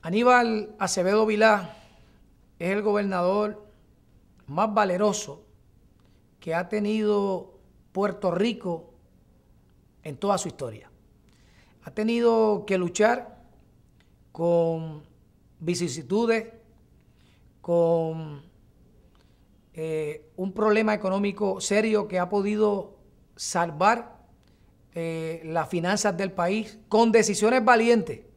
Aníbal Acevedo Vilá es el gobernador más valeroso que ha tenido Puerto Rico en toda su historia. Ha tenido que luchar con vicisitudes, con eh, un problema económico serio que ha podido salvar eh, las finanzas del país con decisiones valientes